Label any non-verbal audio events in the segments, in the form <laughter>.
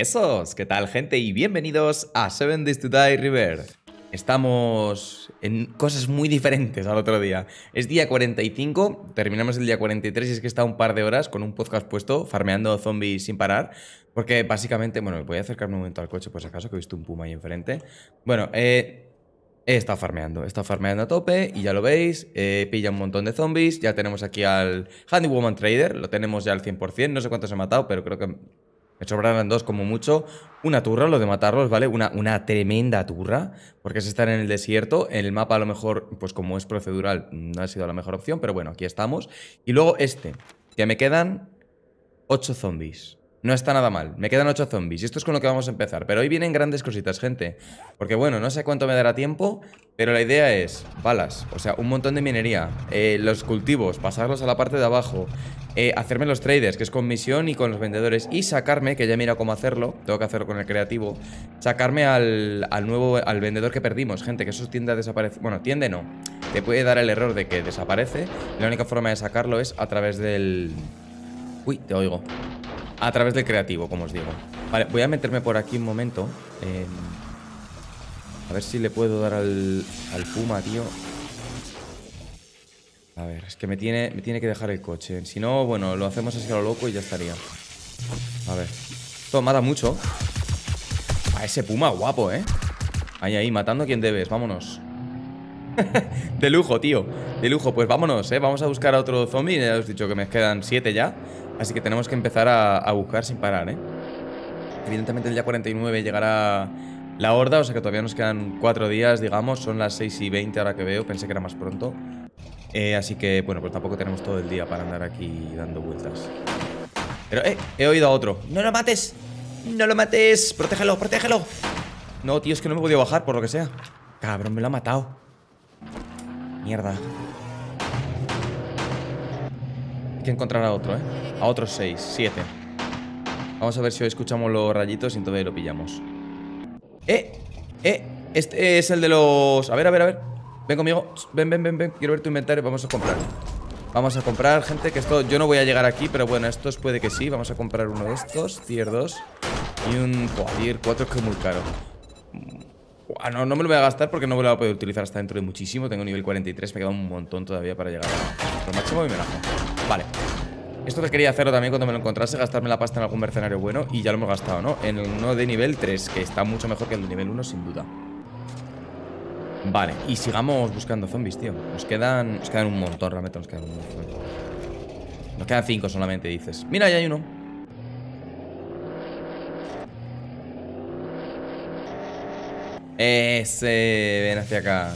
Esos, ¿qué tal gente? Y bienvenidos a Seven Days to Die River. Estamos en cosas muy diferentes al otro día. Es día 45, terminamos el día 43 y es que está un par de horas con un podcast puesto, farmeando zombies sin parar. Porque básicamente, bueno, voy a acercarme un momento al coche por si acaso, que he visto un puma ahí enfrente. Bueno, eh, He estado farmeando, he estado farmeando a tope y ya lo veis, eh, pilla un montón de zombies, ya tenemos aquí al Woman Trader, lo tenemos ya al 100%, no sé cuántos he matado, pero creo que me sobrarán dos como mucho. Una turra, lo de matarlos, ¿vale? Una, una tremenda turra, porque es estar en el desierto. En el mapa, a lo mejor, pues como es procedural, no ha sido la mejor opción, pero bueno, aquí estamos. Y luego este, que me quedan ocho zombies. No está nada mal. Me quedan 8 zombies esto es con lo que vamos a empezar. Pero hoy vienen grandes cositas, gente. Porque bueno, no sé cuánto me dará tiempo, pero la idea es balas, o sea, un montón de minería, eh, los cultivos, pasarlos a la parte de abajo, eh, hacerme los traders, que es con misión y con los vendedores, y sacarme, que ya mira cómo hacerlo, tengo que hacerlo con el creativo, sacarme al, al nuevo, al vendedor que perdimos, gente, que eso tiende a desaparecer, bueno, tiende no, te puede dar el error de que desaparece, la única forma de sacarlo es a través del... Uy, te oigo a través del creativo, como os digo. Vale, voy a meterme por aquí un momento. Em, a ver si le puedo dar al, Puma, tío. A ver, es que me tiene, me tiene que dejar el coche. Si no, bueno, lo hacemos así a lo loco y ya estaría. A ver. Esto mata mucho. A ese Puma guapo, ¿eh? Ahí, ahí, matando a quien debes. Vámonos. <laughs> de lujo, tío. De lujo. Pues vámonos, ¿eh? Vamos a buscar a otro zombie. Ya os he dicho que me quedan siete ya. Así que tenemos que empezar a, buscar sin parar, ¿eh? Evidentemente el día 49 llegará la horda, o sea que todavía nos quedan cuatro días, digamos. Son las 6 y 20 ahora que veo, pensé que era más pronto. Eh, así que, bueno, pues tampoco tenemos todo el día para andar aquí dando vueltas. Pero, eh, he oído a otro. ¡No lo mates! ¡No lo mates! ¡Protégelo, protégelo! No, tío, es que no me he podido bajar por lo que sea. Cabrón, me lo ha matado. Mierda encontrar a otro, ¿eh? A otros 6, 7 Vamos a ver si hoy escuchamos los rayitos y entonces lo pillamos. ¡Eh! ¡Eh! Este es el de los... A ver, a ver, a ver. Ven conmigo. Ven, ven, ven, ven. Quiero ver tu inventario. Vamos a comprar. Vamos a comprar, gente, que esto... Yo no voy a llegar aquí, pero bueno, estos puede que sí. Vamos a comprar uno de estos, tier 2. Y un... tier 4 que es muy caro. Bueno, no, me lo voy a gastar porque no lo voy a poder utilizar hasta dentro de muchísimo. Tengo nivel 43, me queda un montón todavía para llegar Lo máximo y me lajo Vale esto te quería hacerlo también cuando me lo encontrase, gastarme la pasta en algún mercenario bueno y ya lo hemos gastado, ¿no? En uno de nivel 3, que está mucho mejor que el de nivel 1, sin duda. Vale, y sigamos buscando zombies, tío. Nos quedan, nos quedan un montón, realmente nos quedan un montón. Nos quedan 5 solamente, dices. Mira, ahí hay uno. Ese, ven hacia acá.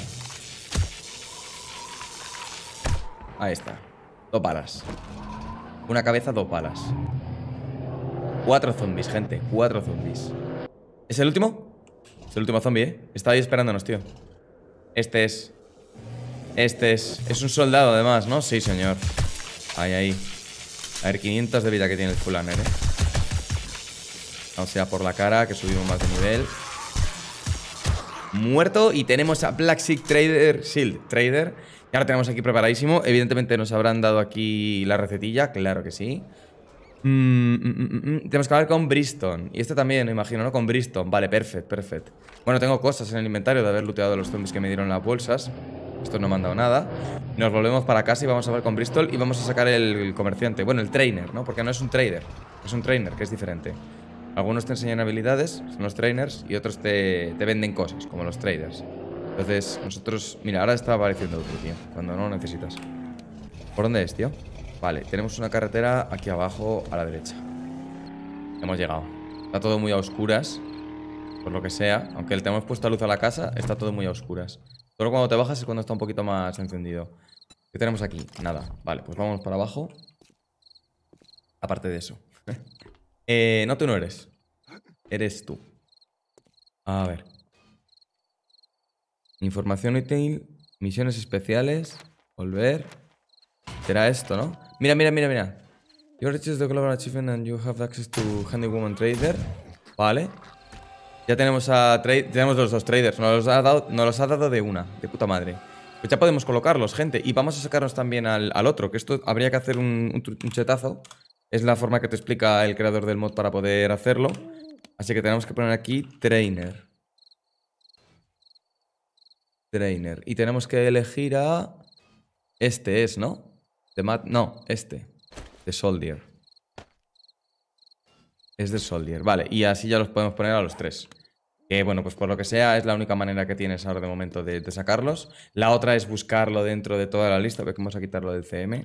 Ahí está. Dos balas. Una cabeza, dos balas. Cuatro zombies, gente. Cuatro zombies. ¿Es el último? Es el último zombie, ¿eh? Está ahí esperándonos, tío. Este es... Este es... Es un soldado, además, ¿no? Sí, señor. Ahí, ahí. A ver, 500 de vida que tiene el fulaner, ¿eh? O sea, por la cara, que subimos más de nivel. Muerto y tenemos a Black Sick Trader... Shield Trader y ahora tenemos aquí preparadísimo. Evidentemente nos habrán dado aquí la recetilla, claro que sí. Mm, mm, mm, tenemos que hablar con Briston. Y este también, me imagino, ¿no? Con Briston. Vale, perfecto, perfecto. Bueno, tengo cosas en el inventario de haber looteado a los zombies que me dieron las bolsas. esto no me han dado nada. Nos volvemos para casa y vamos a hablar con Bristol y vamos a sacar el comerciante. Bueno, el trainer, ¿no? Porque no es un trader. Es un trainer, que es diferente. Algunos te enseñan habilidades, son los trainers, y otros te, te venden cosas, como los traders. Entonces, nosotros... Mira, ahora está apareciendo otro, tío. Cuando no lo necesitas. ¿Por dónde es, tío? Vale, tenemos una carretera aquí abajo a la derecha. Hemos llegado. Está todo muy a oscuras. Por lo que sea. Aunque le tenemos puesta luz a la casa, está todo muy a oscuras. Solo cuando te bajas es cuando está un poquito más encendido. ¿Qué tenemos aquí? Nada. Vale, pues vamos para abajo. Aparte de eso. <laughs> Eh, no, tú no eres. Eres tú. A ver. Información útil, misiones especiales, volver. Será esto, ¿no? Mira, mira, mira, mira. Your riches the global and you have access to handywoman trader. Vale. Ya tenemos a tenemos los dos traders. Nos los, ha dado, los ha dado de una, de puta madre. Pues ya podemos colocarlos, gente. Y vamos a sacarnos también al, otro, que esto habría que hacer un, un, chetazo. Es la forma que te explica el creador del mod para poder hacerlo. Así que tenemos que poner aquí trainer. Trainer. Y tenemos que elegir a... Este es, ¿no? No, este. De Soldier. Es de Soldier. Vale, y así ya los podemos poner a los tres. Que bueno, pues por lo que sea, es la única manera que tienes ahora de momento de, sacarlos. La otra es buscarlo dentro de toda la lista. que vamos a quitarlo del CM.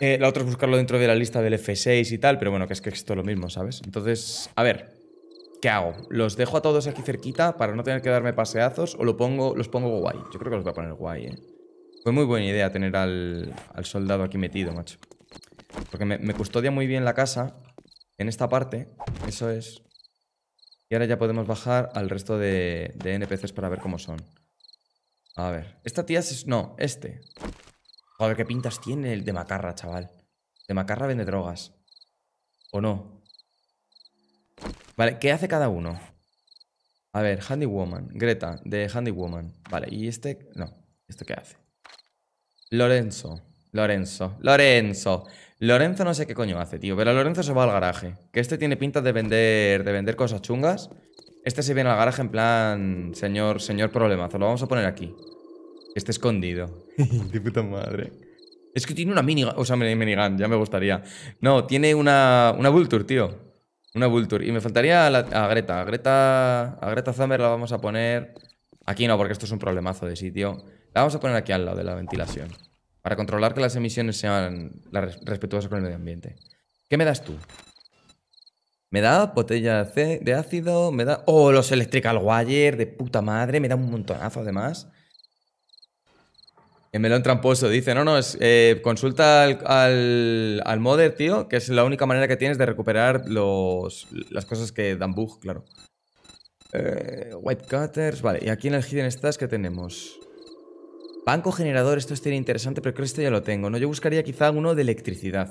Eh, la otra es buscarlo dentro de la lista del F6 y tal, pero bueno, que es que esto es lo mismo, ¿sabes? Entonces, a ver, ¿qué hago? ¿Los dejo a todos aquí cerquita para no tener que darme paseazos o lo pongo, los pongo guay? Yo creo que los voy a poner guay, ¿eh? Fue muy buena idea tener al, soldado aquí metido, macho. Porque me, custodia muy bien la casa en esta parte. Eso es. Y ahora ya podemos bajar al resto de, de NPCs para ver cómo son. A ver. Esta tía es... No, este. Joder, qué pintas tiene el de Macarra, chaval. De Macarra vende drogas. ¿O no? Vale, ¿qué hace cada uno? A ver, Handy Woman. Greta, de Handy Woman. Vale, y este... No, ¿esto qué hace? Lorenzo. Lorenzo. Lorenzo. Lorenzo no sé qué coño hace, tío. Pero Lorenzo se va al garaje. Que este tiene pinta de vender, de vender cosas chungas. Este se viene al garaje en plan... Señor, señor problemazo. Lo vamos a poner aquí. Que esté escondido. <laughs> de puta madre. Es que tiene una minigun. O sea, minigun, ya me gustaría. No, tiene una, una Vulture, tío. Una Vulture. Y me faltaría a, la, Greta. A Greta. A Greta la vamos a poner. Aquí no, porque esto es un problemazo de sitio. La vamos a poner aquí al lado de la ventilación. Para controlar que las emisiones sean las respetuosas con el medio ambiente. ¿Qué me das tú? Me da botella de ácido, me da... ¡Oh, los Electrical Wire! De puta madre, me da un montonazo además melón tramposo dice, no, no, es, eh, consulta al, al, modder, tío, que es la única manera que tienes de recuperar los, las cosas que dan bug, claro. Eh, white cutters, vale. Y aquí en el hidden stats, que tenemos? Banco generador, esto es interesante, pero creo que este ya lo tengo, ¿no? Yo buscaría quizá uno de electricidad.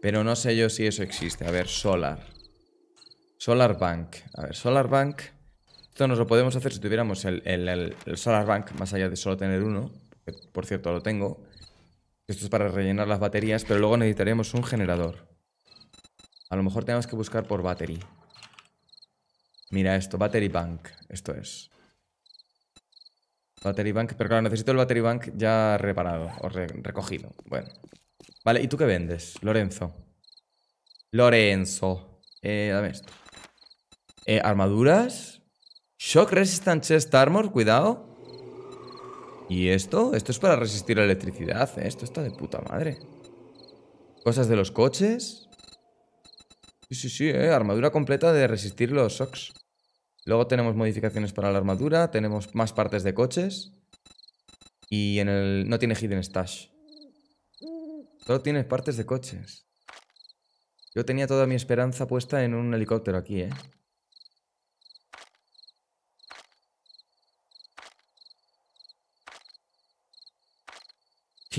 Pero no sé yo si eso existe. A ver, solar. Solar bank. A ver, solar bank. Esto nos lo podemos hacer si tuviéramos el solar bank, más allá de solo tener uno que por cierto lo tengo. Esto es para rellenar las baterías, pero luego necesitaremos un generador. A lo mejor tenemos que buscar por battery. Mira esto, battery bank, esto es. Battery bank, pero claro, necesito el battery bank ya reparado o recogido. Bueno. Vale, ¿y tú qué vendes, Lorenzo? Lorenzo. Eh, dame esto. Eh, armaduras. Shock resistant chest armor, cuidado. ¿Y esto? Esto es para resistir la electricidad. ¿eh? Esto está de puta madre. Cosas de los coches. Sí, sí, sí, ¿eh? armadura completa de resistir los shocks. Luego tenemos modificaciones para la armadura, tenemos más partes de coches. Y en el... no tiene hidden stash. Solo tiene partes de coches. Yo tenía toda mi esperanza puesta en un helicóptero aquí, ¿eh?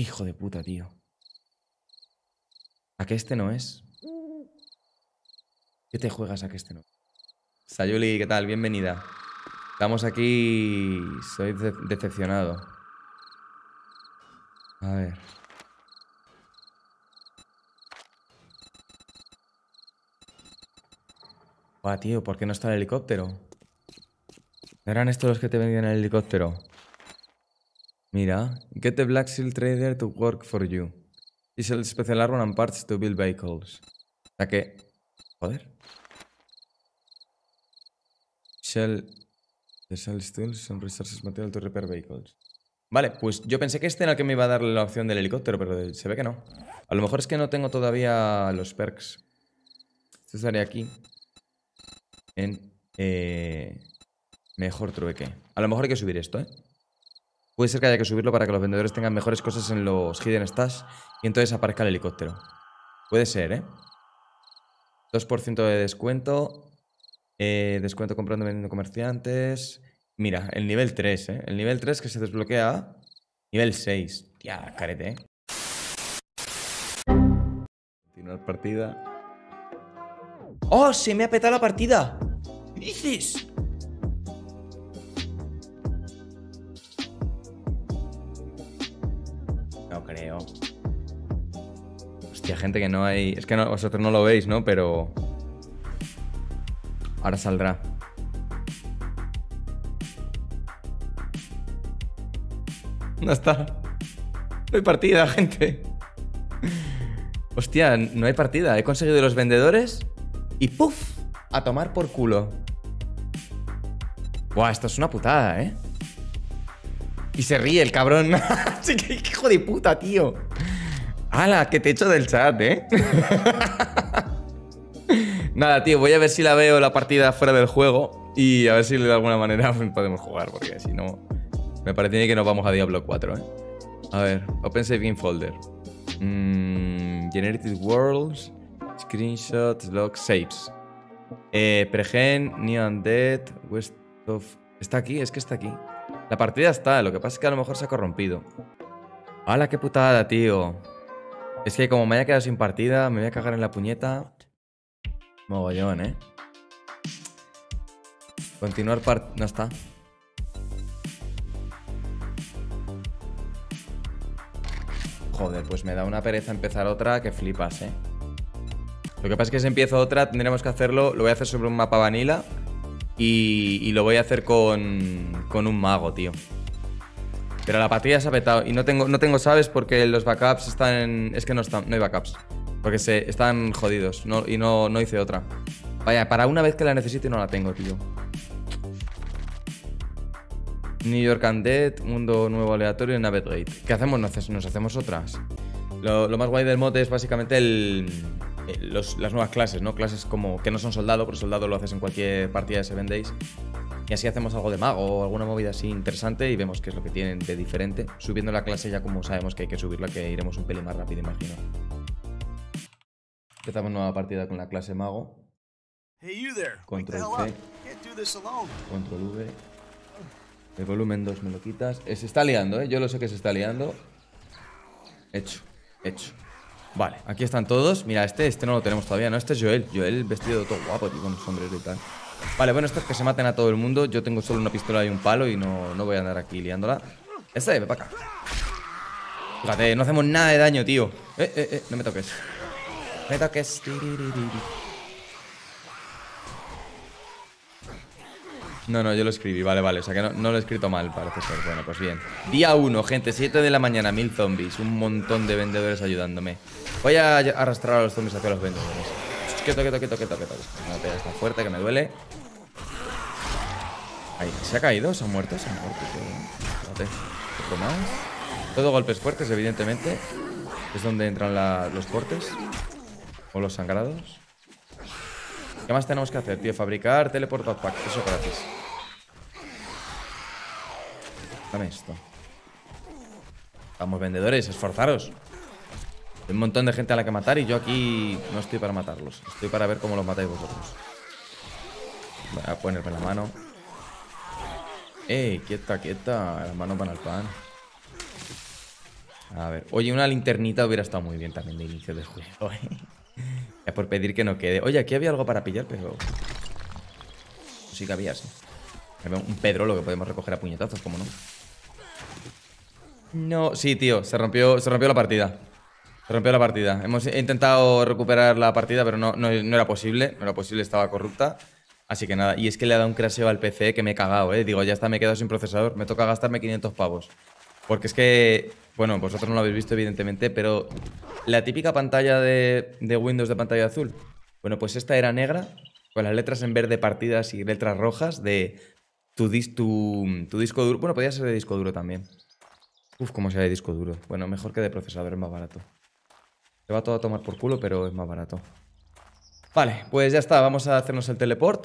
hijo de puta, tío. ¿A que este no es? ¿Qué te juegas a que este no? Sayuli, ¿qué tal? Bienvenida. Estamos aquí... Soy decepcionado. A ver... tío, ¿por qué no está el helicóptero? ¿No eran estos los que te vendían el helicóptero? Mira, get the Black Seal Trader to work for you. Y sells special armor and parts to build vehicles. O sea que... Joder. Shell... The Shell and resources material to repair vehicles. Vale, pues yo pensé que este era el que me iba a dar la opción del helicóptero, pero se ve que no. A lo mejor es que no tengo todavía los perks. Esto estaría aquí. En... Eh, mejor trueque. A lo mejor hay que subir esto, ¿eh? Puede ser que haya que subirlo para que los vendedores tengan mejores cosas en los hidden stash y entonces aparezca el helicóptero. Puede ser, ¿eh? 2% de descuento. Eh, descuento comprando y vendiendo comerciantes. Mira, el nivel 3, ¿eh? El nivel 3 que se desbloquea. Nivel 6. Ya, carete, ¿eh? Continuar partida. ¡Oh! ¡Se me ha petado la partida! ¿Qué dices? gente que no hay... Es que vosotros no lo veis, ¿no? Pero... Ahora saldrá. No está. No hay partida, gente. Hostia, no hay partida. He conseguido los vendedores y ¡puf! A tomar por culo. Buah, esto es una putada, ¿eh? Y se ríe el cabrón. <laughs> ¡Qué hijo de puta, tío! ¡Hala! Que te echo del chat, ¿eh? Nada, tío, voy a ver si la veo la partida fuera del juego y a ver si de alguna manera <laughs> podemos jugar, porque si no, me parece que nos vamos a Diablo 4, ¿eh? A ver, Open Save Game Folder. Mm, generated Worlds, Screenshots, Log, Saves. Eh, Pregen, Neon Dead, West of... Está aquí, es que está aquí. La partida está, lo que pasa es que a lo mejor se ha corrompido. ¡Hala, qué putada, tío! Es que como me haya quedado sin partida, me voy a cagar en la puñeta. Mogollón, ¿eh? Continuar part... No está. Joder, pues me da una pereza empezar otra que flipas, ¿eh? Lo que pasa es que si empiezo otra tendremos que hacerlo... Lo voy a hacer sobre un mapa vanilla y, y lo voy a hacer con, con un mago, tío. Pero la partida se ha petado. Y no tengo, no tengo sabes porque los backups están. Es que no están, no hay backups. Porque se están jodidos. y no, no hice otra. Vaya, para una vez que la necesite no la tengo, tío. New York and Dead, Mundo Nuevo Aleatorio y Raid. ¿Qué hacemos? Nos, nos hacemos otras. Lo, más guay del mod es básicamente el, las nuevas clases, ¿no? Clases como que no son soldado, pero soldado lo haces en cualquier partida de se Days. Y así hacemos algo de mago o alguna movida así interesante y vemos qué es lo que tienen de diferente. Subiendo la clase ya como sabemos que hay que subirla, que iremos un pelín más rápido, imagino. Empezamos nueva partida con la clase mago. Control v Control V. El volumen 2 me lo quitas. Eh, se está liando, ¿eh? Yo lo sé que se está liando. Hecho, hecho. Vale, aquí están todos. Mira, este, este no lo tenemos todavía, ¿no? Este es Joel. Joel vestido todo guapo, tío, con sombrero y tal. Vale, bueno, esto es que se maten a todo el mundo. Yo tengo solo una pistola y un palo y no, voy a andar aquí liándola. Este, ve para acá. Fíjate, no hacemos nada de daño, tío. Eh, eh, eh, no me toques. Me toques. No, no, yo lo escribí, vale, vale. O sea que no, lo he escrito mal, parece ser. Bueno, pues bien. Día 1, gente, 7 de la mañana, mil zombies. Un montón de vendedores ayudándome. Voy a arrastrar a los zombies hacia los vendedores. Quieto, quieto, quieto, quieto, quieto. No te tan fuerte que me duele. Ahí, se ha caído, se ha muerto, se ha muerto. Espérate. Otro más. Todo golpes fuertes, evidentemente. Es donde entran los cortes. O los sangrados. ¿Qué más tenemos que hacer, tío? Fabricar teleport pack. Eso gratis. Dame esto. Vamos, vendedores, esforzaros. Hay un montón de gente a la que matar y yo aquí no estoy para matarlos. Estoy para ver cómo los matáis vosotros. Voy a ponerme la mano. ¡Ey! Quieta, quieta. Las mano para al pan. A ver. Oye, una linternita hubiera estado muy bien también de inicio de juego. <laughs> Eh. es por pedir que no quede. Oye, aquí había algo para pillar, pero... Sí que había, sí. un pedro lo que podemos recoger a puñetazos, ¿cómo no? No, sí, tío. Se rompió, se rompió la partida. Rompió la partida. Hemos intentado recuperar la partida, pero no, no, era posible. No era posible, estaba corrupta. Así que nada. Y es que le ha dado un craseo al PC que me he cagado, ¿eh? Digo, ya está, me he quedado sin procesador. Me toca gastarme 500 pavos. Porque es que, bueno, vosotros no lo habéis visto, evidentemente, pero la típica pantalla de, de Windows de pantalla azul. Bueno, pues esta era negra, con las letras en verde partidas y letras rojas de tu, tu, tu disco duro. Bueno, podía ser de disco duro también. Uf, cómo sea de disco duro. Bueno, mejor que de procesador, es más barato. Se va todo a tomar por culo, pero es más barato. Vale, pues ya está. Vamos a hacernos el teleport.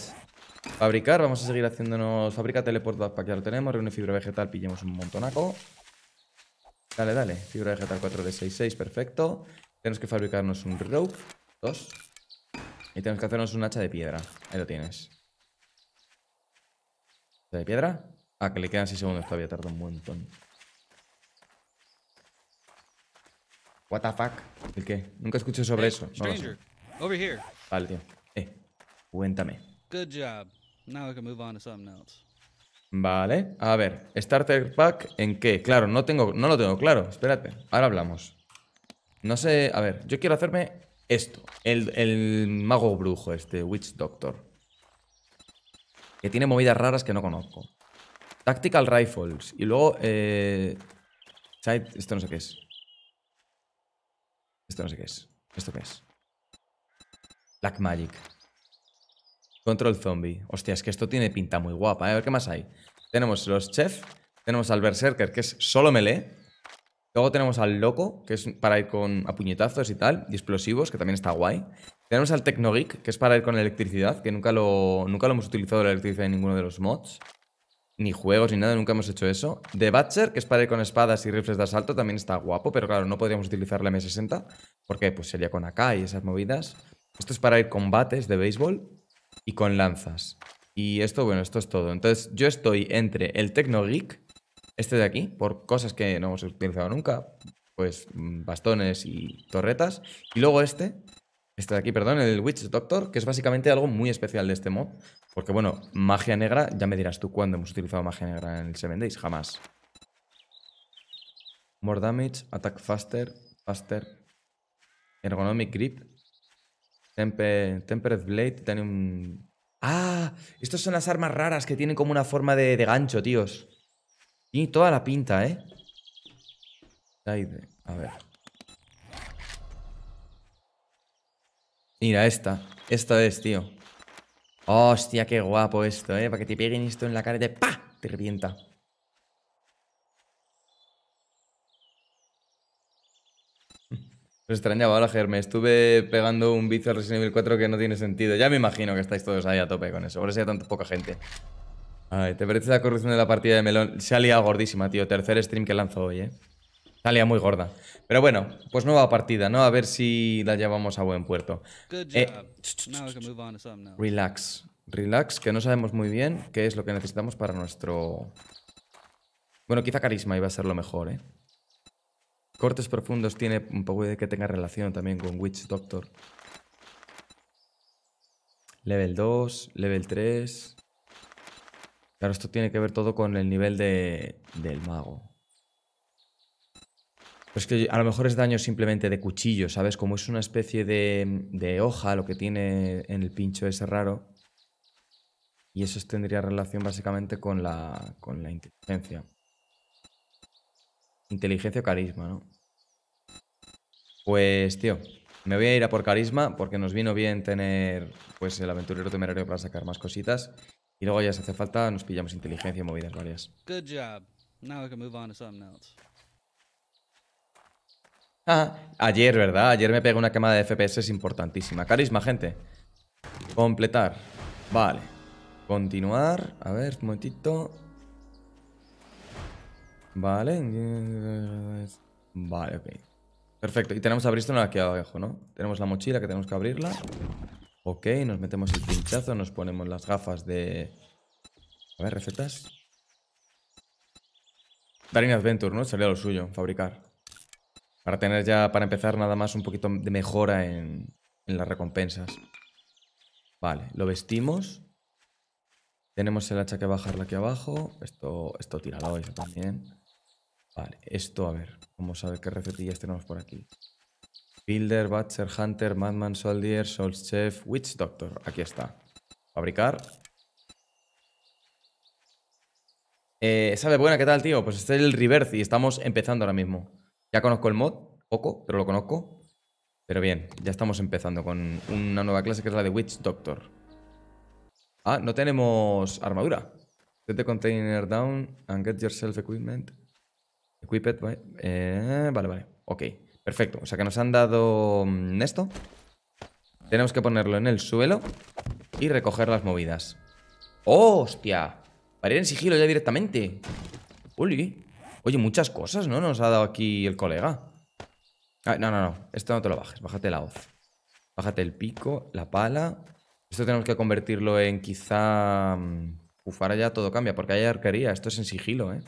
Fabricar. Vamos a seguir haciéndonos... Fabrica teleport para que ya lo tenemos. Reúne fibra vegetal. Pillemos un montonaco. Dale, dale. Fibra vegetal 4 de 6, 6. Perfecto. Tenemos que fabricarnos un rope. Dos. Y tenemos que hacernos un hacha de piedra. Ahí lo tienes. de piedra? Ah, que le quedan 6 segundos todavía. Tarda un montón. What the fuck? ¿El qué? Nunca escuché sobre eso. Vale, tío. Eh, cuéntame. Vale, a ver, starter pack en qué? Claro, no tengo no lo tengo claro. Espérate, ahora hablamos. No sé, a ver, yo quiero hacerme esto, el, mago brujo este, Witch Doctor. Que tiene movidas raras que no conozco. Tactical Rifles y luego eh, side, esto no sé qué es. Esto no sé qué es. ¿Esto qué es? Black Magic. Control Zombie. Hostia, es que esto tiene pinta muy guapa. ¿eh? A ver qué más hay. Tenemos los Chef. Tenemos al Berserker, que es solo melee. Luego tenemos al Loco, que es para ir con a puñetazos y tal, y explosivos, que también está guay. Tenemos al tecnogic que es para ir con electricidad, que nunca lo, nunca lo hemos utilizado la electricidad en ninguno de los mods ni juegos ni nada, nunca hemos hecho eso. The Butcher, que es para ir con espadas y rifles de asalto, también está guapo, pero claro, no podríamos utilizar la M60 porque pues sería con AK y esas movidas. Esto es para ir bates de béisbol y con lanzas. Y esto, bueno, esto es todo. Entonces, yo estoy entre el Tecno Geek, este de aquí, por cosas que no hemos utilizado nunca, pues mm, bastones y torretas, y luego este, este de aquí, perdón, el Witch Doctor, que es básicamente algo muy especial de este mod. Porque, bueno, magia negra, ya me dirás tú cuándo hemos utilizado magia negra en el 7 Days. Jamás. More damage, attack faster, faster. Ergonomic grip. Temper, tempered blade, tiene un... ¡Ah! Estas son las armas raras que tienen como una forma de, de gancho, tíos. Y toda la pinta, ¿eh? A ver. Mira, esta. Esta es, tío. Hostia, qué guapo esto, ¿eh? Para que te peguen esto en la cara y te... ¡Pa! Te revienta. Me pues extrañaba ahora, Jerme. estuve pegando un bicho al Resident Evil 4 que no tiene sentido. Ya me imagino que estáis todos ahí a tope con eso. Por eso hay tanta poca gente. ver, ¿te parece la corrupción de la partida de Melón? Se ha liado gordísima, tío. Tercer stream que lanzo hoy, eh. Salía muy gorda. Pero bueno, pues nueva partida, ¿no? A ver si la llevamos a buen puerto. Eh, relax. Relax, que no sabemos muy bien qué es lo que necesitamos para nuestro... Bueno, quizá carisma iba a ser lo mejor, ¿eh? Cortes profundos tiene un poco de que tenga relación también con Witch Doctor. Level 2, level 3... Claro, esto tiene que ver todo con el nivel de, del mago. Pues que a lo mejor es daño simplemente de cuchillo, ¿sabes? Como es una especie de, hoja lo que tiene en el pincho ese raro. Y eso tendría relación básicamente con la, con la inteligencia. Inteligencia o carisma, ¿no? Pues, tío, me voy a ir a por carisma porque nos vino bien tener pues el aventurero temerario para sacar más cositas. Y luego ya si hace falta nos pillamos inteligencia y movidas varias ayer, ¿verdad? Ayer me pegó una quemada de FPS Es importantísima. Carisma, gente. Completar. Vale. Continuar. A ver, un momentito. Vale. Vale, ok. Perfecto. Y tenemos a Bristol aquí abajo, ¿no? Tenemos la mochila que tenemos que abrirla. Ok, nos metemos el pinchazo, nos ponemos las gafas de... A ver, recetas. Daring Adventure, ¿no? Salía lo suyo, fabricar. Para tener ya, para empezar, nada más un poquito de mejora en, las recompensas. Vale, lo vestimos. Tenemos el hacha que bajarla aquí abajo. Esto, esto tirado eso también. Vale, esto a ver. Vamos a ver qué recetillas tenemos por aquí. Builder, Butcher, Hunter, Madman, Soldier, Soul Chef, Witch Doctor. Aquí está. Fabricar. Eh, ¿Sabe buena? ¿Qué tal, tío? Pues este es el reverse y estamos empezando ahora mismo. Ya conozco el mod, poco, pero lo conozco. Pero bien, ya estamos empezando con una nueva clase que es la de Witch Doctor. Ah, no tenemos armadura. Set the container down and get yourself equipment. Equipped, by... Eh, vale, vale. Ok, perfecto. O sea que nos han dado mm, esto. Tenemos que ponerlo en el suelo y recoger las movidas. ¡Hostia! Para ir en sigilo ya directamente. Uy. Oye, muchas cosas, ¿no? Nos ha dado aquí el colega. no, no, no. Esto no te lo bajes. Bájate la hoz. Bájate el pico, la pala. Esto tenemos que convertirlo en quizá... Mm, uf, ahora ya todo cambia porque hay arquería. Esto es en sigilo, ¿eh?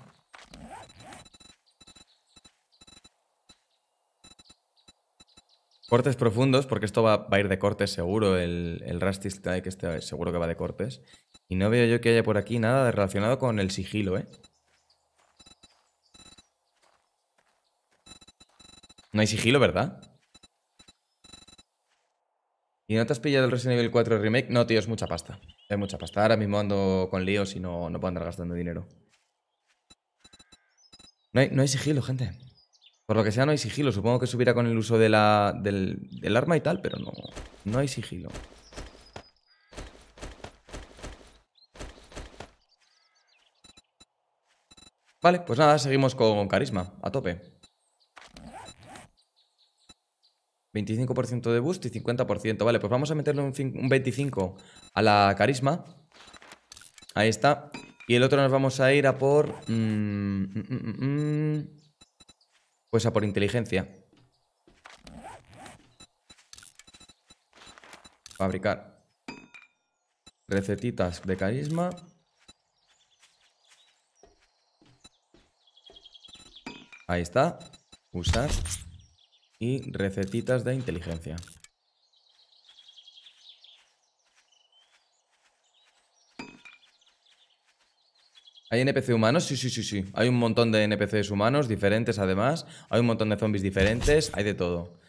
Cortes profundos, porque esto va, a ir de cortes seguro, el, el Rusty Strike este seguro que va de cortes. Y no veo yo que haya por aquí nada relacionado con el sigilo, ¿eh? No hay sigilo, ¿verdad? ¿Y no te has pillado el Resident Evil 4 Remake? No, tío, es mucha pasta. Es mucha pasta. Ahora mismo ando con líos y no, no puedo andar gastando dinero. No hay, no sigilo, gente. Por lo que sea, no hay sigilo. Supongo que subiera con el uso de la, del, del arma y tal, pero no, no hay sigilo. Vale, pues nada, seguimos con carisma, a tope. 25% de boost y 50%. Vale, pues vamos a meterle un, 25 a la carisma. Ahí está. Y el otro nos vamos a ir a por... Mm, mm, mm, pues a por inteligencia. Fabricar. Recetitas de carisma. Ahí está. Usar. Y recetitas de inteligencia. ¿Hay NPC humanos? Sí, sí, sí, sí. Hay un montón de NPCs humanos, diferentes además. Hay un montón de zombies diferentes, hay de todo.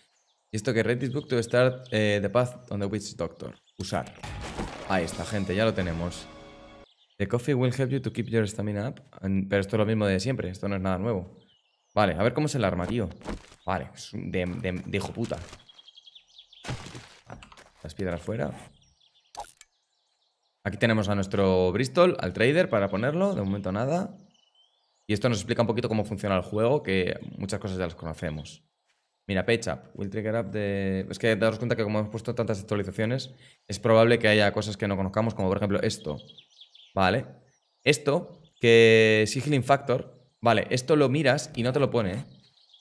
Y esto que Reddit book to start the eh, path on the witch doctor. Usar. Ahí está, gente, ya lo tenemos. The coffee will help you to keep your stamina up. Mm, pero esto es lo mismo de siempre, esto no es nada nuevo. Vale, a ver cómo es el arma, tío. Vale, de, de, hijo puta. Las piedras fuera. Aquí tenemos a nuestro Bristol, al trader, para ponerlo. De momento nada. Y esto nos explica un poquito cómo funciona el juego, que muchas cosas ya las conocemos. Mira, PageUp, Will Trigger Up de... Es que daros cuenta que como hemos puesto tantas actualizaciones, es probable que haya cosas que no conozcamos, como por ejemplo esto. Vale. Esto, que healing Factor, vale, esto lo miras y no te lo pone, ¿eh?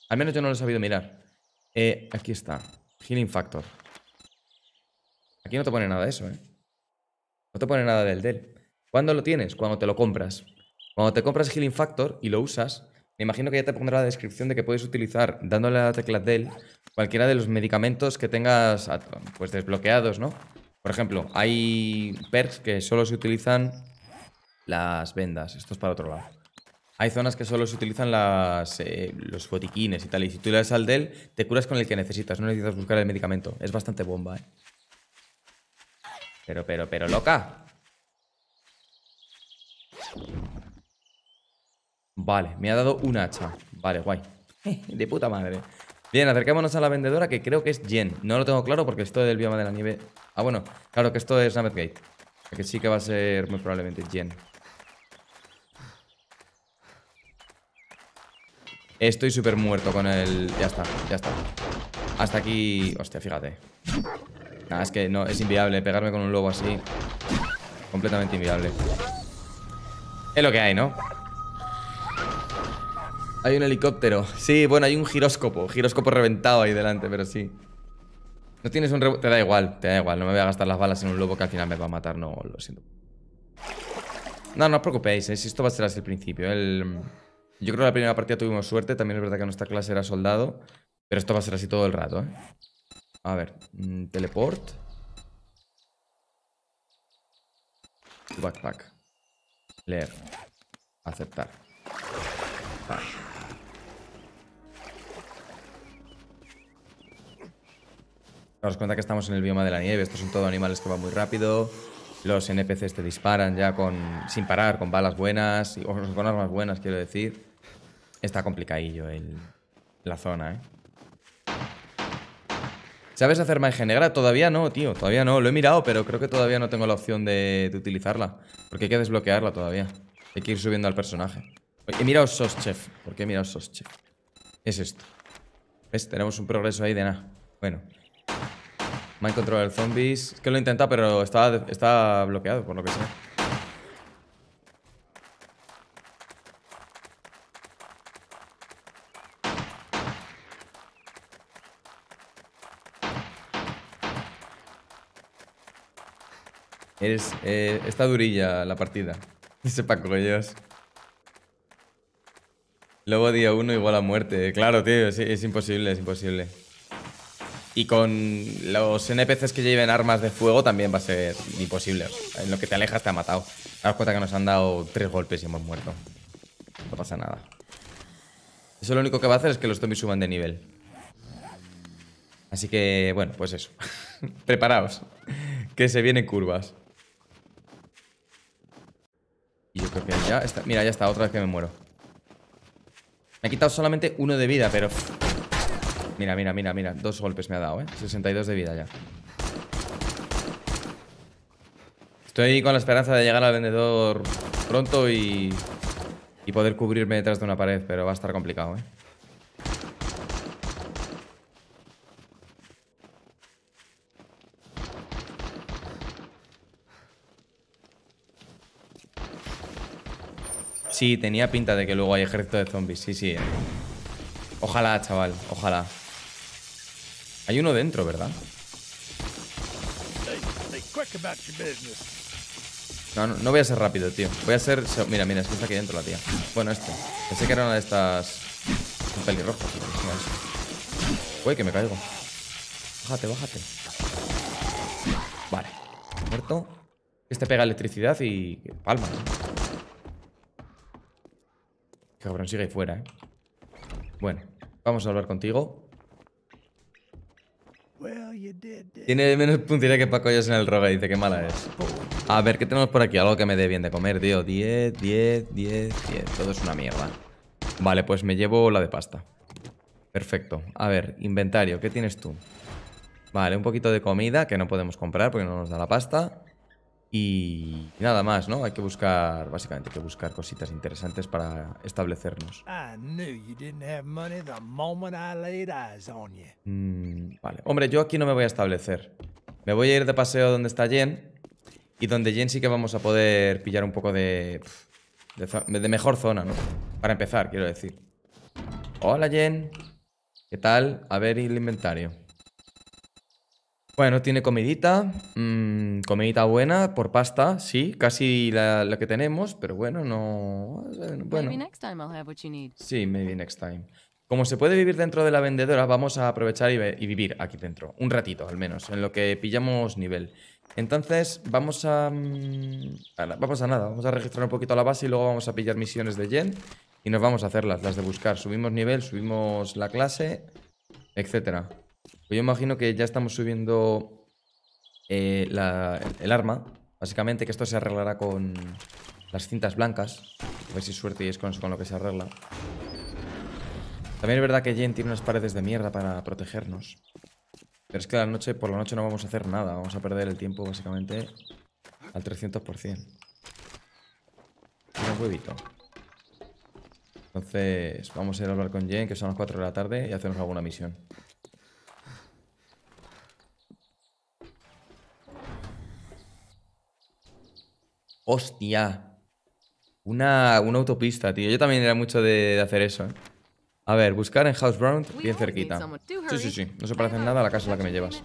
Al menos yo no lo he sabido mirar. Eh, aquí está. Healing Factor. Aquí no te pone nada de eso, ¿eh? No te pone nada del Dell. ¿Cuándo lo tienes? Cuando te lo compras. Cuando te compras Healing Factor y lo usas, me imagino que ya te pondrá la descripción de que puedes utilizar, dándole a la tecla del, cualquiera de los medicamentos que tengas ah, pues desbloqueados, ¿no? Por ejemplo, hay perks que solo se utilizan las vendas. Esto es para otro lado hay zonas que solo se utilizan eh, los botiquines y tal. Y si tú le das al del, te curas con el que necesitas. No necesitas buscar el medicamento. Es bastante bomba, ¿eh? Pero, pero, pero, loca. Vale, me ha dado un hacha. Vale, guay. <laughs> de puta madre. Bien, acerquémonos a la vendedora que creo que es Jen. No lo tengo claro porque esto del bioma de la nieve... Ah, bueno, claro que esto es Gate Que sí que va a ser muy probablemente Jen. Estoy súper muerto con el... Ya está, ya está. Hasta aquí... Hostia, fíjate. Nada, es que no, es inviable. Pegarme con un lobo así. Completamente inviable. Es lo que hay, ¿no? Hay un helicóptero. Sí, bueno, hay un giróscopo. Giróscopo reventado ahí delante, pero sí. No tienes un... Te da igual, te da igual. No me voy a gastar las balas en un lobo que al final me va a matar. No, lo siento. No, no os preocupéis. ¿eh? esto va a ser así el principio. El... Yo creo que la primera partida tuvimos suerte. También es verdad que nuestra clase era soldado. Pero esto va a ser así todo el rato, ¿eh? A ver, mm, teleport. Backpack. Leer. Aceptar. nos cuenta que estamos en el bioma de la nieve. Estos son todos animales que van muy rápido los NPCs te disparan ya con, sin parar, con balas buenas, y con armas buenas, quiero decir. Está complicadillo el, la zona, ¿eh? ¿Sabes hacer magia negra? Todavía no, tío, todavía no. Lo he mirado, pero creo que todavía no tengo la opción de, utilizarla. Porque hay que desbloquearla todavía. Hay que ir subiendo al personaje. He mirado chef ¿Por qué he mirado Soschef? Es esto. ¿Ves? Tenemos un progreso ahí de nada. Bueno. Mind Control Zombies. Es que lo intenta, pero está, está bloqueado, por lo que sea. Es, eh, está durilla la partida. Dice Paco ellos. Luego día uno igual a muerte. Claro, tío, es imposible, es imposible. Y con los NPCs que lleven armas de fuego también va a ser imposible. En lo que te alejas te ha matado. Te cuenta que nos han dado tres golpes y hemos muerto. No pasa nada. Eso lo único que va a hacer es que los zombies suban de nivel. Así que, bueno, pues eso. <laughs> Preparaos. Que se vienen curvas. Y yo creo que ya está. Mira, ya está. Otra vez que me muero. Me ha quitado solamente uno de vida, pero... Mira, mira, mira, mira. Dos golpes me ha dado, ¿eh? 62 de vida ya. Estoy con la esperanza de llegar al vendedor pronto y, y poder cubrirme detrás de una pared, pero va a estar complicado, ¿eh? Sí, tenía pinta de que luego hay ejército de zombies. Sí, sí. ¿eh? Ojalá, chaval. Ojalá. Hay uno dentro, ¿verdad? No, no, voy a ser rápido, tío. Voy a ser... Mira, mira, es que está aquí dentro la tía. Bueno, este. Pensé que era una de estas... Un pelirrojo, tío. Uy, que me caigo. Bájate, bájate. Vale. Muerto. Este pega electricidad y... Palma. Cabrón, sigue ahí fuera, ¿eh? Bueno, vamos a hablar contigo. Tiene menos puntería que Paco en el roga, dice, que mala es. A ver, ¿qué tenemos por aquí? Algo que me dé bien de comer, tío. 10, 10, 10, 10. Todo es una mierda. Vale, pues me llevo la de pasta. Perfecto. A ver, inventario, ¿qué tienes tú? Vale, un poquito de comida que no podemos comprar porque no nos da la pasta. Y nada más, ¿no? Hay que buscar, básicamente, hay que buscar cositas interesantes para establecernos. Mm, vale. Hombre, yo aquí no me voy a establecer. Me voy a ir de paseo donde está Jen. Y donde Jen sí que vamos a poder pillar un poco de... De, de mejor zona, ¿no? Para empezar, quiero decir. Hola, Jen. ¿Qué tal? A ver el inventario. Bueno, tiene comidita, mm, comidita buena, por pasta, sí, casi la, que tenemos, pero bueno, no... Eh, bueno. next time I'll have what you need. Sí, maybe next time. Como se puede vivir dentro de la vendedora, vamos a aprovechar y, vivir aquí dentro, un ratito al menos, en lo que pillamos nivel. Entonces, vamos a... Mm, vamos a nada, vamos a registrar un poquito la base y luego vamos a pillar misiones de Yen y nos vamos a hacerlas, las de buscar. Subimos nivel, subimos la clase, etcétera. Pues yo imagino que ya estamos subiendo eh, el arma. Básicamente que esto se arreglará con las cintas blancas. A ver si suerte y es con, lo que se arregla. También es verdad que Jen tiene unas paredes de mierda para protegernos. Pero es que la noche, por la noche no vamos a hacer nada. Vamos a perder el tiempo básicamente al 300%. Un huevito. Entonces vamos a ir a hablar con Jen, que son las 4 de la tarde, y hacernos alguna misión. Hostia. Una, una autopista, tío. Yo también era mucho de, hacer eso, ¿eh? A ver, buscar en House Brown bien cerquita. Sí, sí, sí. No se parece en nada a la casa la que me llevas.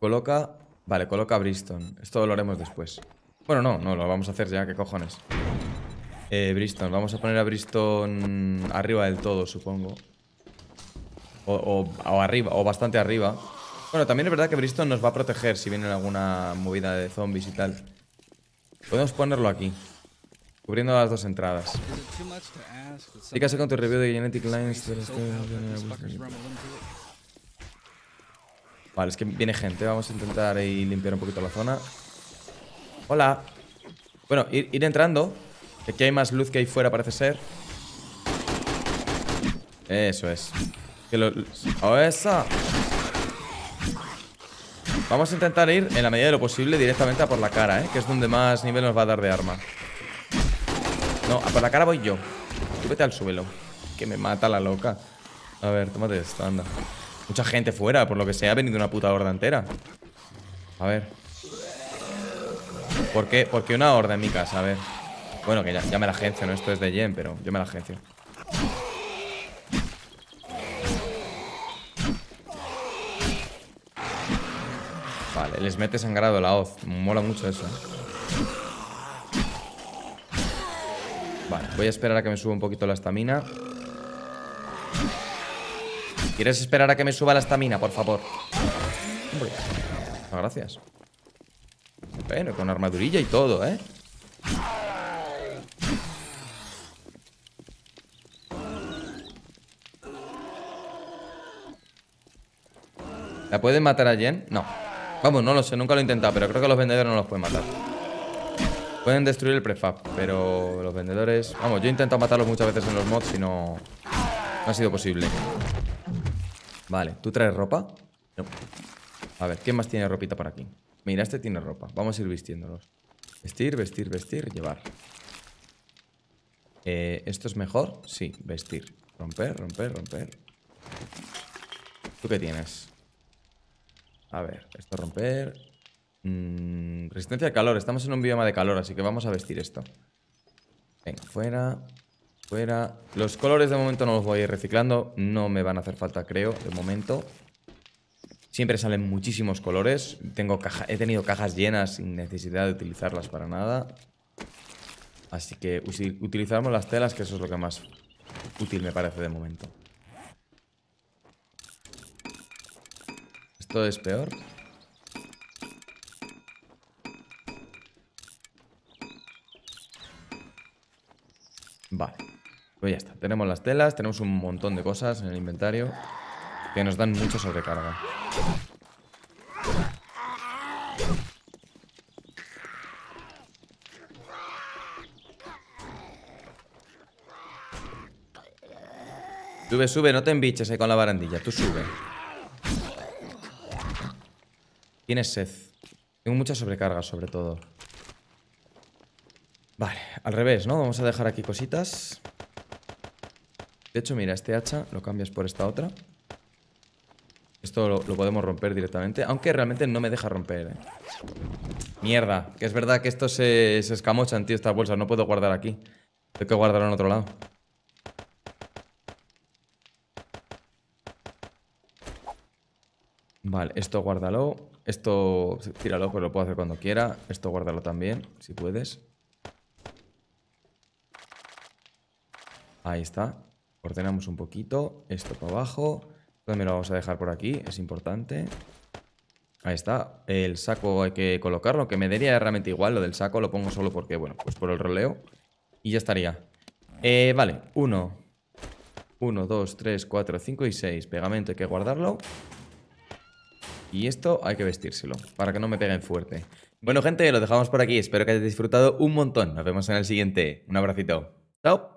Coloca... Vale, coloca Briston Esto lo haremos después. Bueno, no, no, lo vamos a hacer ya, qué cojones. Eh, Briston Vamos a poner a Briston arriba del todo, supongo. o arriba, o bastante arriba. Bueno, también es verdad que Bristol nos va a proteger si viene alguna movida de zombies y tal. Podemos ponerlo aquí. Cubriendo las dos entradas. casi con tu review de Genetic Lines. Vale, es que viene gente. Vamos a intentar ahí limpiar un poquito la zona. Hola. Bueno, ir, entrando. Que aquí hay más luz que ahí fuera, parece ser. Eso es. Que oh, esa! Vamos a intentar ir, en la medida de lo posible, directamente a por la cara, ¿eh? Que es donde más nivel nos va a dar de arma. No, a por la cara voy yo. Tú al suelo. Que me mata la loca. A ver, tómate esto, anda. Mucha gente fuera, por lo que sea, ha venido una puta horda entera. A ver. ¿Por qué? Porque una horda en mi casa? A ver. Bueno, que ya, me la agencio, ¿no? Esto es de Yen, pero yo me la agencio. les mete sangrado la hoz. Mola mucho eso. ¿eh? Vale, voy a esperar a que me suba un poquito la estamina. ¿Quieres esperar a que me suba la estamina, por favor? Hombre, gracias. Bueno, con armadurilla y todo, ¿eh? ¿La pueden matar a Jen? No. Vamos, no lo sé, nunca lo he intentado, pero creo que los vendedores no los pueden matar. Pueden destruir el prefab, pero los vendedores... Vamos, yo he intentado matarlos muchas veces en los mods y no... ha sido posible. Vale, ¿tú traes ropa? No. A ver, ¿quién más tiene ropita por aquí? Mira, este tiene ropa. Vamos a ir vistiéndolos. Vestir, vestir, vestir, llevar. Eh, ¿Esto es mejor? Sí, vestir. Romper, romper, romper. ¿Tú qué tienes? A ver, esto romper. Mm, resistencia al calor. Estamos en un bioma de calor, así que vamos a vestir esto. Venga, fuera. Fuera. Los colores de momento no los voy a ir reciclando. No me van a hacer falta, creo, de momento. Siempre salen muchísimos colores. Tengo he tenido cajas llenas sin necesidad de utilizarlas para nada. Así que utilizamos las telas, que eso es lo que más útil me parece de momento. es peor. Vale. Pues ya está. Tenemos las telas, tenemos un montón de cosas en el inventario que nos dan mucha sobrecarga. Sube, sube, no te embiches ahí eh, con la barandilla, tú sube. Tienes sed. Tengo mucha sobrecarga, sobre todo. Vale, al revés, ¿no? Vamos a dejar aquí cositas. De hecho, mira, este hacha lo cambias por esta otra. Esto lo, podemos romper directamente. Aunque realmente no me deja romper, ¿eh? Mierda, que es verdad que esto se, se escamochan, tío, estas bolsas. No puedo guardar aquí. Tengo que guardarlo en otro lado. Vale, esto guárdalo. Esto tíralo, pues lo puedo hacer cuando quiera. Esto guardarlo también, si puedes. Ahí está. Ordenamos un poquito. Esto para abajo. También lo vamos a dejar por aquí, es importante. Ahí está. El saco hay que colocarlo, que me daría realmente igual lo del saco. Lo pongo solo porque, bueno, pues por el roleo. Y ya estaría. Eh, vale, uno. Uno, dos, tres, cuatro, cinco y seis. Pegamento hay que guardarlo. Y esto hay que vestírselo para que no me peguen fuerte. Bueno, gente, lo dejamos por aquí. Espero que hayáis disfrutado un montón. Nos vemos en el siguiente. Un abracito. Chao.